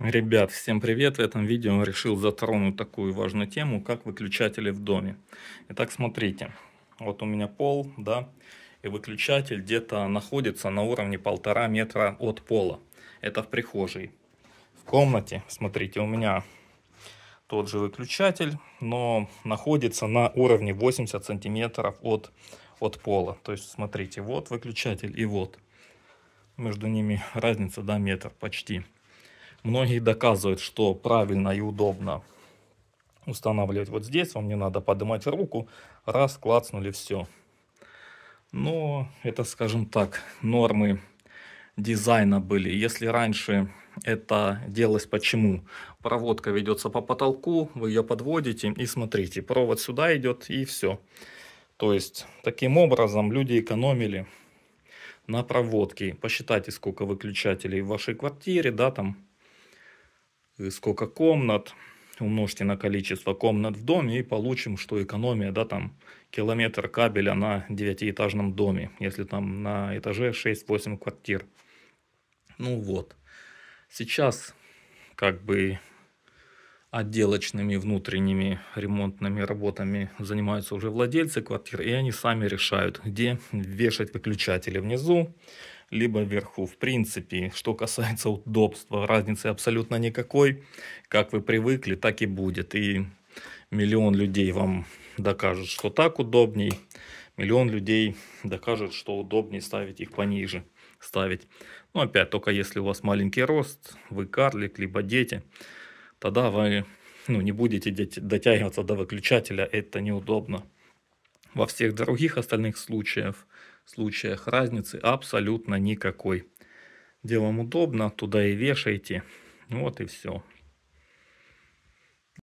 Ребят, всем привет! В этом видео я решил затронуть такую важную тему, как выключатели в доме. Итак, смотрите, вот у меня пол, да, и выключатель где-то находится на уровне полтора метра от пола. Это в прихожей. В комнате, смотрите, у меня тот же выключатель, но находится на уровне 80 сантиметров от, от пола. То есть, смотрите, вот выключатель и вот. Между ними разница, да, метр почти. Многие доказывают, что правильно и удобно устанавливать вот здесь. Вам не надо поднимать руку. Раз, клацнули, все. Но это, скажем так, нормы дизайна были. Если раньше это делалось почему? Проводка ведется по потолку, вы ее подводите и смотрите, провод сюда идет и все. То есть, таким образом люди экономили на проводке. Посчитайте, сколько выключателей в вашей квартире, да, там Э, сколько комнат, умножьте на количество комнат в доме и получим, что экономия, да, там километр кабеля на девятиэтажном доме, если там на этаже 6-8 квартир. Ну вот. Сейчас как бы отделочными внутренними ремонтными работами занимаются уже владельцы квартир, и они сами решают, где вешать выключатели внизу, либо вверху. В принципе, что касается удобства, разницы абсолютно никакой. Как вы привыкли, так и будет. И миллион людей вам докажут, что так удобней. Миллион людей докажут, что удобнее ставить их пониже. Ставить. Ну опять, только если у вас маленький рост, вы карлик, либо дети, тогда вы ну, не будете дотягиваться до выключателя, это неудобно. Во всех других остальных случаях, случаях разницы абсолютно никакой. Делом удобно, туда и вешайте. Вот и все.